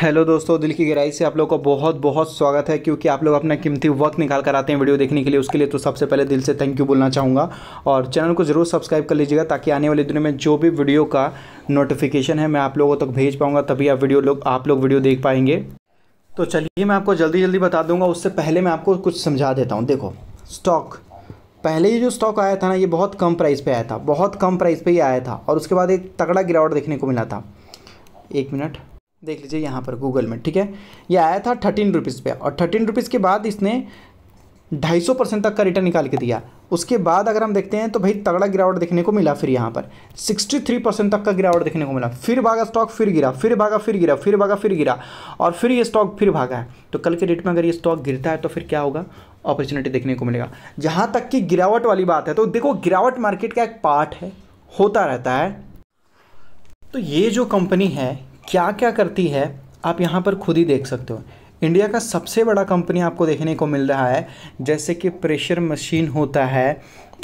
Hello दोस्तों दिल की गहराई से आप लोग का बहुत बहुत स्वागत है क्योंकि आप लोग अपना कीमती वक्त निकाल कर आते हैं वीडियो देखने के लिए उसके लिए तो सबसे पहले दिल से थैंक यू बोलना चाहूँगा और चैनल को ज़रूर सब्सक्राइब कर लीजिएगा ताकि आने वाले दिनों में जो भी वीडियो का नोटिफिकेशन है मैं आप लोगों तक भेज पाऊँगा तभी आप वीडियो लोग आप लोग वीडियो देख पाएंगे तो चलिए मैं आपको जल्दी जल्दी बता दूंगा उससे पहले मैं आपको कुछ समझा देता हूँ देखो स्टॉक पहले ये जो स्टॉक आया था ना ये बहुत कम प्राइस पर आया था बहुत कम प्राइस पर ही आया था और उसके बाद एक तगड़ा गिरावट देखने को मिला था एक मिनट देख लीजिए यहाँ पर गूगल में ठीक है ये आया था थर्टीन रुपीज़ पे और थर्टीन रुपीज़ के बाद इसने ढाई सौ परसेंट तक का रिटर्न निकाल के दिया उसके बाद अगर हम देखते हैं तो भाई तगड़ा गिरावट देखने को मिला फिर यहाँ पर सिक्सटी थ्री परसेंट तक का गिरावट देखने को मिला फिर भागा स्टॉक फिर गिरा फिर भागा फिर गिरा फिर भागा फिर गिरा और फिर ये स्टॉक फिर भागा है तो कल के डेट में अगर ये स्टॉक गिरता है तो फिर क्या होगा अपॉर्चुनिटी देखने को मिलेगा जहाँ तक कि गिरावट वाली बात है तो देखो गिरावट मार्केट का एक पार्ट है होता रहता है तो ये जो कंपनी है क्या क्या करती है आप यहाँ पर खुद ही देख सकते हो इंडिया का सबसे बड़ा कंपनी आपको देखने को मिल रहा है जैसे कि प्रेशर मशीन होता है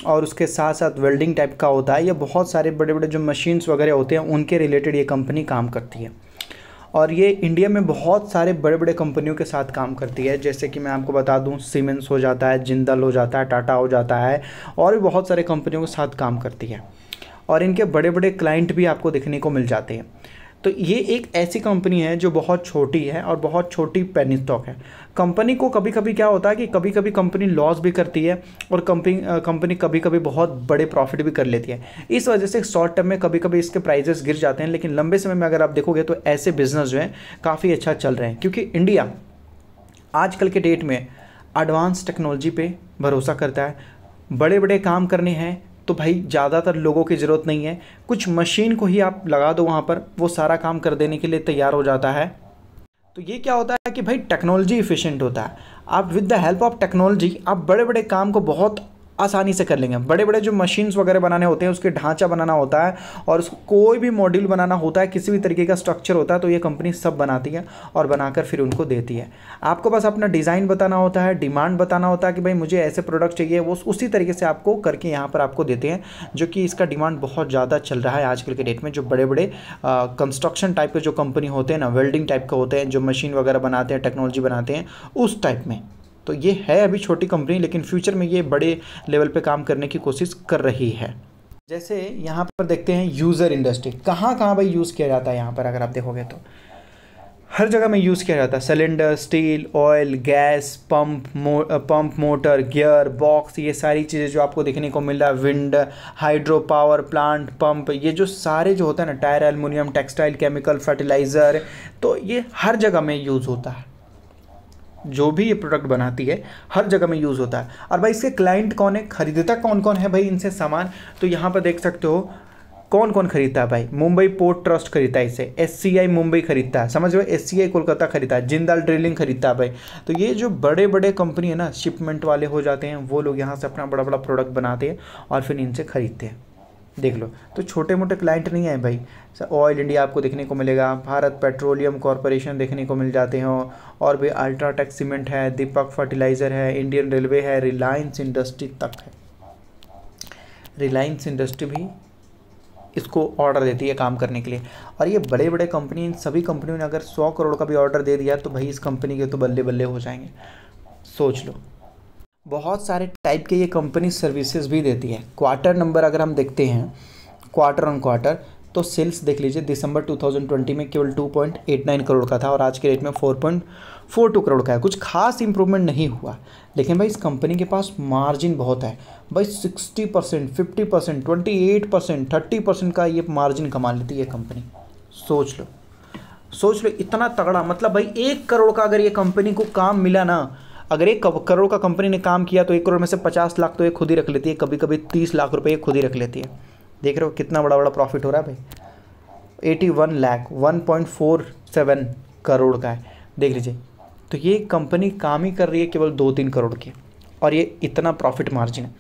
और उसके साथ साथ वेल्डिंग टाइप का होता है या बहुत सारे बड़े बड़े जो मशीन्स वगैरह होते हैं उनके रिलेटेड ये कंपनी काम करती है और ये इंडिया में बहुत सारे बड़े बड़े कंपनियों के साथ काम करती है जैसे कि मैं आपको बता दूं सीमेंस हो जाता है जिंदल हो जाता है टाटा हो जाता है और भी बहुत सारे कंपनियों के साथ काम करती है और इनके बड़े बड़े क्लाइंट भी आपको देखने को मिल जाते हैं तो ये एक ऐसी कंपनी है जो बहुत छोटी है और बहुत छोटी पेनी स्टॉक है कंपनी को कभी कभी क्या होता है कि कभी कभी कंपनी लॉस भी करती है और कंपनी कंपनी कभी कभी बहुत बड़े प्रॉफिट भी कर लेती है इस वजह से शॉर्ट टर्म में कभी कभी इसके प्राइजेस गिर जाते हैं लेकिन लंबे समय में अगर आप देखोगे तो ऐसे बिजनेस जो हैं काफ़ी अच्छा चल रहे हैं क्योंकि इंडिया आजकल के डेट में एडवांस टेक्नोलॉजी पे भरोसा करता है बड़े बड़े काम करने हैं तो भाई ज़्यादातर लोगों की ज़रूरत नहीं है कुछ मशीन को ही आप लगा दो वहाँ पर वो सारा काम कर देने के लिए तैयार हो जाता है तो ये क्या होता है कि भाई टेक्नोलॉजी इफ़िशेंट होता है आप with the help of technology आप बड़े बड़े काम को बहुत आसानी से कर लेंगे बड़े बड़े जो मशीन्स वगैरह बनाने होते हैं उसके ढांचा बनाना होता है और उसको कोई भी मॉड्यूल बनाना होता है किसी भी तरीके का स्ट्रक्चर होता है तो ये कंपनी सब बनाती है और बनाकर फिर उनको देती है आपको बस अपना डिज़ाइन बताना होता है डिमांड बताना होता है कि भाई मुझे ऐसे प्रोडक्ट चाहिए वो उसी तरीके से आपको करके यहाँ पर आपको देते हैं जो कि इसका डिमांड बहुत ज़्यादा चल रहा है आजकल के डेट में जो बड़े बड़े कंस्ट्रक्शन टाइप के जो कंपनी होते हैं ना वेल्डिंग टाइप के होते हैं जो मशीन वगैरह बनाते हैं टेक्नोलॉजी बनाते हैं उस टाइप में तो ये है अभी छोटी कंपनी लेकिन फ्यूचर में ये बड़े लेवल पे काम करने की कोशिश कर रही है जैसे यहाँ पर देखते हैं यूज़र इंडस्ट्री कहाँ कहाँ भाई यूज़ किया जाता है यहाँ पर अगर आप देखोगे तो हर जगह में यूज़ किया जाता है cylinder steel oil gas pump मो पंप मोटर गियर बॉक्स ये सारी चीज़ें जो आपको देखने को मिल रहा है wind hydro power plant pump ये जो सारे जो होता है ना tyre aluminium textile chemical fertiliser तो ये हर जगह में यूज़ होता है जो भी ये प्रोडक्ट बनाती है हर जगह में यूज़ होता है और भाई इसके क्लाइंट कौन है खरीदता कौन कौन है भाई इनसे सामान तो यहाँ पर देख सकते हो कौन कौन खरीदता है भाई मुंबई पोर्ट ट्रस्ट खरीदता है इसे एस मुंबई खरीदता है समझ लो एस सी आई कोलकाता खरीदता है जिंदाल ड्रिलिंग खरीदता है भाई तो ये जो बड़े बड़े कंपनी है ना शिपमेंट वाले हो जाते हैं वो लोग यहाँ से अपना बड़ा बड़ा प्रोडक्ट बनाते हैं और फिर इनसे खरीदते हैं देख लो तो छोटे मोटे क्लाइंट नहीं आए भाई ऑयल इंडिया आपको देखने को मिलेगा भारत पेट्रोलियम कॉरपोरेशन देखने को मिल जाते हो और भी अल्ट्राटेक सीमेंट है दीपक फर्टिलाइज़र है इंडियन रेलवे है रिलायंस इंडस्ट्री तक है रिलायंस इंडस्ट्री भी इसको ऑर्डर देती है काम करने के लिए और ये बड़े बड़े कंपनी इन सभी कंपनियों ने अगर सौ करोड़ का भी ऑर्डर दे दिया तो भाई इस कंपनी के तो बल्ले बल्ले हो जाएंगे सोच लो बहुत सारे टाइप के ये कंपनी सर्विसेज भी देती है क्वार्टर नंबर अगर हम देखते हैं क्वार्टर ऑन क्वार्टर तो सेल्स देख लीजिए दिसंबर 2020 में केवल 2.89 करोड़ का था और आज के रेट में 4.42 करोड़ का है कुछ खास इंप्रूवमेंट नहीं हुआ लेकिन भाई इस कंपनी के पास मार्जिन बहुत है भाई 60 percent fifty percent twenty eight percent thirty percent का ये मार्जिन कमा लेती है कंपनी सोच लो सोच लो इतना तगड़ा मतलब भाई एक करोड़ का अगर ये कंपनी को काम मिला ना अगर एक करोड़ का कंपनी ने काम किया तो एक करोड़ में से पचास लाख तो ये खुद ही रख लेती है कभी कभी तीस लाख रुपये खुद ही रख लेती है देख रहे हो कितना बड़ा बड़ा प्रॉफिट हो रहा है भाई eighty one lakh one point four seven crore का है देख लीजिए तो ये कंपनी काम ही कर रही है केवल दो तीन करोड़ की और ये इतना प्रॉफिट मार्जिन है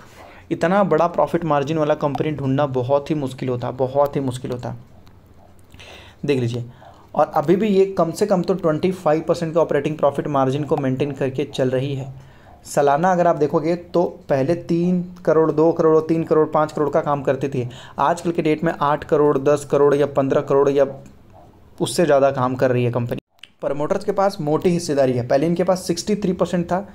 इतना बड़ा प्रॉफिट मार्जिन वाला कंपनी ढूंढना बहुत ही मुश्किल होता बहुत ही मुश्किल होता देख लीजिए और अभी भी ये कम से कम तो 25 परसेंट का ऑपरेटिंग प्रॉफिट मार्जिन को मेंटेन करके चल रही है सालाना अगर आप देखोगे तो पहले तीन करोड़ दो करोड़ तीन करोड़ पाँच करोड़ का काम करती थी आजकल के डेट में आठ करोड़ दस करोड़ या पंद्रह करोड़ या उससे ज़्यादा काम कर रही है कंपनी प्रमोटर्स के पास मोटी हिस्सेदारी है पहले इनके पास 63 परसेंट था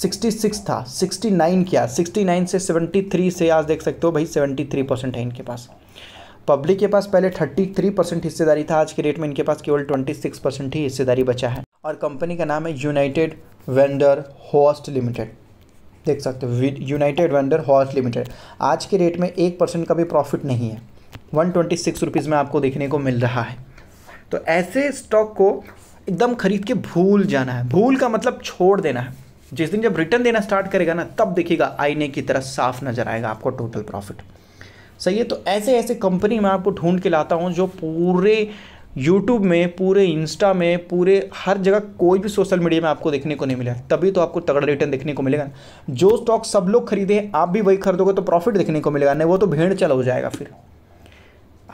66 था 69 क्या 69 से 73 से आज देख सकते हो भाई 73 परसेंट है इनके पास पब्लिक के पास पहले 33 परसेंट हिस्सेदारी था आज के डेट में इनके पास केवल 26 परसेंट ही हिस्सेदारी बचा है और कंपनी का नाम है यूनाइटेड वेंडर होस्ट लिमिटेड देख सकते हो यूनाइटेड वेंडर हॉस्ट लिमिटेड आज के रेट में एक परसेंट का भी प्रॉफिट नहीं है वन ट्वेंटी सिक्स रुपीज़ में आपको देखने को मिल रहा है तो ऐसे स्टॉक को एकदम खरीद के भूल जाना है भूल का मतलब छोड़ देना है जिस दिन जब रिटर्न देना स्टार्ट करेगा ना तब देखिएगा आईने की तरह साफ नजर आएगा आपको टोटल प्रॉफिट सही है तो ऐसे ऐसे कंपनी मैं आपको ढूंढ के लाता हूँ जो पूरे यूट्यूब में पूरे इंस्टा में पूरे हर जगह कोई भी सोशल मीडिया में आपको देखने को नहीं मिला तभी तो आपको तगड़ा रिटर्न देखने को मिलेगा जो स्टॉक सब लोग खरीदे आप भी वही खरीदोगे तो प्रॉफिट देखने को मिलेगा नहीं वो तो भेड़ चला हो जाएगा फिर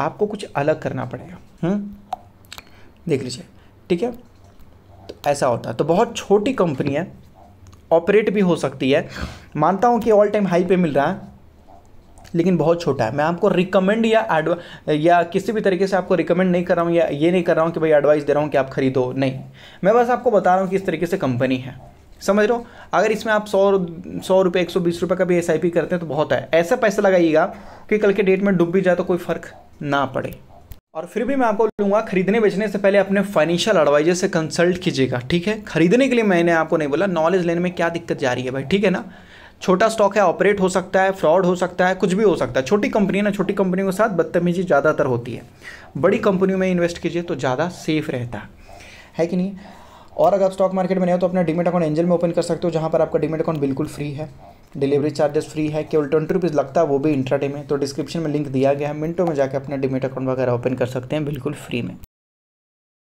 आपको कुछ अलग करना पड़ेगा हम्म? देख लीजिए ठीक है तो ऐसा होता है तो बहुत छोटी कंपनी है ऑपरेट भी हो सकती है मानता हूँ कि ऑल टाइम हाई पे मिल रहा है लेकिन बहुत छोटा है मैं आपको रिकमेंड या या किसी भी तरीके से आपको रिकमेंड नहीं कर रहा हूँ या ये नहीं कर रहा हूँ कि भाई एडवाइस दे रहा हूँ कि आप खरीदो नहीं मैं बस आपको बता रहा हूँ कि इस तरीके से कंपनी है समझ लो अगर इसमें आप सौ सौ रुपये एक सौ बीस रुपये का भी एस करते हैं तो बहुत है ऐसा पैसा लगाइएगा कि कल के डेट में डूब भी जाए तो कोई फ़र्क ना पड़े और फिर भी मैं आपको लूँगा खरीदने बेचने से पहले अपने फाइनेंशियल एडवाइजर से कंसल्ट कीजिएगा ठीक है खरीदने के लिए मैंने आपको नहीं बोला नॉलेज लेने में क्या दिक्कत जा रही है भाई ठीक है ना छोटा स्टॉक है ऑपरेट हो सकता है फ्रॉड हो सकता है कुछ भी हो सकता है छोटी कंपनी ना छोटी कंपनियों के साथ बदतमीजी ज़्यादातर होती है बड़ी कंपनियों में इन्वेस्ट कीजिए तो ज़्यादा सेफ रहता है कि नहीं और अगर आप स्टॉक मार्केट में नहीं हो तो अपना डिमेट अकाउंट एंजल में ओपन कर सकते हो जहाँ पर आपका डिमेट अकाउंट बिल्कुल फ्री है डिलीवरी चार्जेस फ्री है केवल ट्वेंटी रुपीज़ लगता है वो भी इंट्राडे में तो डिस्क्रिप्शन में लिंक दिया गया है मिनटों में जाकर अपना डिमेट अकाउंट वगैरह ओपन कर सकते हैं बिल्कुल फ्री में